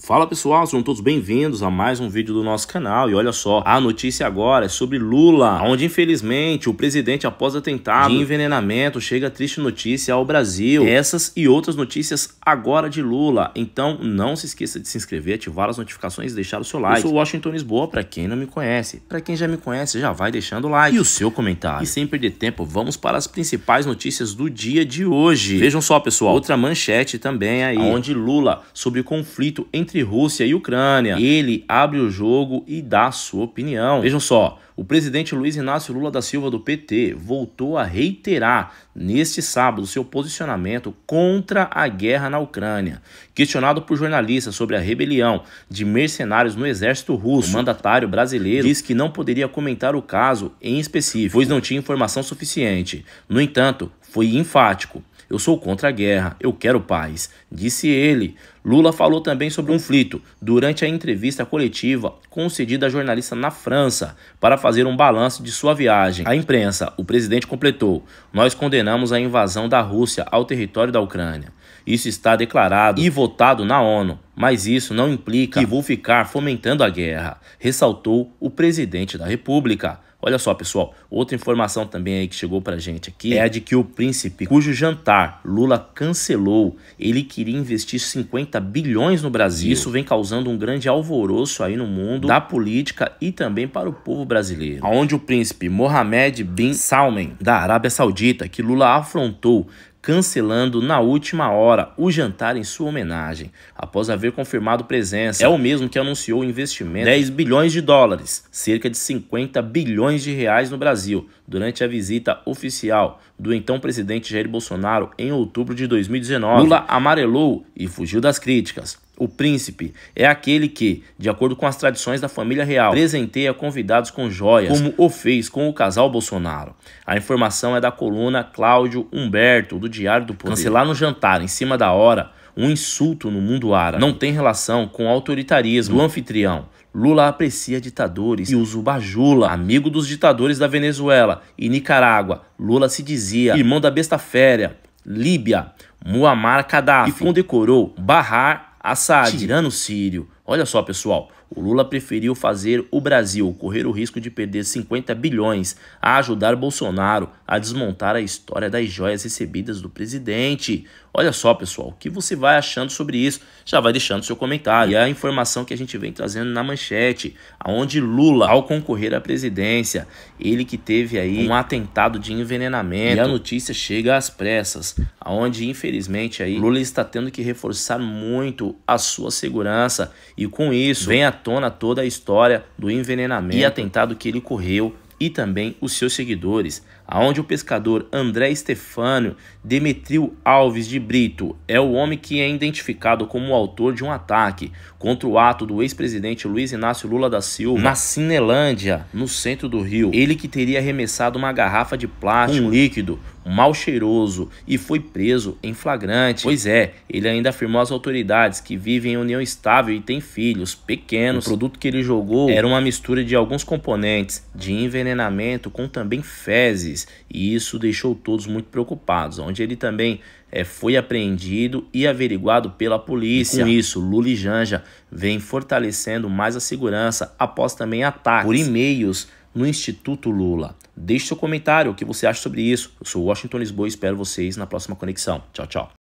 Fala pessoal, sejam todos bem-vindos a mais um vídeo do nosso canal e olha só, a notícia agora é sobre Lula, onde infelizmente o presidente após atentado de envenenamento chega triste notícia ao Brasil. Essas e outras notícias agora de Lula, então não se esqueça de se inscrever, ativar as notificações e deixar o seu like. Eu sou Washington Lisboa para quem não me conhece, para quem já me conhece já vai deixando o like e o seu comentário. E sem perder tempo, vamos para as principais notícias do dia de hoje. Vejam só pessoal, outra manchete também aí, onde Lula sobre o conflito entre entre Rússia e Ucrânia. Ele abre o jogo e dá sua opinião. Vejam só, o presidente Luiz Inácio Lula da Silva do PT voltou a reiterar neste sábado seu posicionamento contra a guerra na Ucrânia. Questionado por jornalistas sobre a rebelião de mercenários no exército russo, o mandatário brasileiro disse que não poderia comentar o caso em específico, pois não tinha informação suficiente. No entanto, foi enfático. Eu sou contra a guerra, eu quero paz, disse ele. Lula falou também sobre um flito durante a entrevista coletiva concedida à jornalista na França para fazer um balanço de sua viagem. A imprensa, o presidente completou: Nós condenamos a invasão da Rússia ao território da Ucrânia. Isso está declarado e votado na ONU, mas isso não implica que vou ficar fomentando a guerra, ressaltou o presidente da República. Olha só, pessoal, outra informação também aí que chegou pra gente aqui é a é de que o príncipe, cujo jantar Lula cancelou, ele queria investir 50 bilhões no Brasil. Isso vem causando um grande alvoroço aí no mundo da política e também para o povo brasileiro. Onde o príncipe Mohammed bin Salman, da Arábia Saudita, que Lula afrontou, cancelando na última hora o jantar em sua homenagem, após haver confirmado presença. É o mesmo que anunciou o investimento de 10 bilhões de dólares, cerca de 50 bilhões de reais no Brasil, durante a visita oficial do então presidente Jair Bolsonaro em outubro de 2019. Lula amarelou e fugiu das críticas o príncipe é aquele que, de acordo com as tradições da família real, presenteia convidados com joias, como o fez com o casal Bolsonaro. A informação é da coluna Cláudio Humberto, do Diário do Poder. Cancelar no jantar, em cima da hora, um insulto no mundo árabe. Não tem relação com o autoritarismo do anfitrião. Lula aprecia ditadores e usa o bajula, amigo dos ditadores da Venezuela e Nicarágua. Lula se dizia irmão da besta féria, Líbia, Muammar Gaddafi, e condecorou Barrar Assad, Irã no Sírio. Olha só, pessoal. O Lula preferiu fazer o Brasil correr o risco de perder 50 bilhões a ajudar Bolsonaro a desmontar a história das joias recebidas do presidente. Olha só, pessoal, o que você vai achando sobre isso? Já vai deixando seu comentário. E a informação que a gente vem trazendo na manchete, aonde Lula, ao concorrer à presidência, ele que teve aí um atentado de envenenamento. E a notícia chega às pressas, aonde infelizmente aí Lula está tendo que reforçar muito a sua segurança e com isso vem à tona toda a história do envenenamento e atentado que ele correu e também os seus seguidores, aonde o pescador André Stefano Demetrio Alves de Brito é o homem que é identificado como o autor de um ataque contra o ato do ex-presidente Luiz Inácio Lula da Silva na Cinelândia, no centro do Rio. Ele que teria arremessado uma garrafa de plástico, um líquido, mal cheiroso, e foi preso em flagrante. Pois é, ele ainda afirmou às autoridades que vive em união estável e tem filhos pequenos. O produto que ele jogou era uma mistura de alguns componentes de envenenamento com também fezes, e isso deixou todos muito preocupados, onde ele também é, foi apreendido e averiguado pela polícia. E com isso, Luli Janja vem fortalecendo mais a segurança após também ataques por e-mails no Instituto Lula. Deixe seu comentário, o que você acha sobre isso. Eu sou Washington Lisboa e espero vocês na próxima conexão. Tchau, tchau.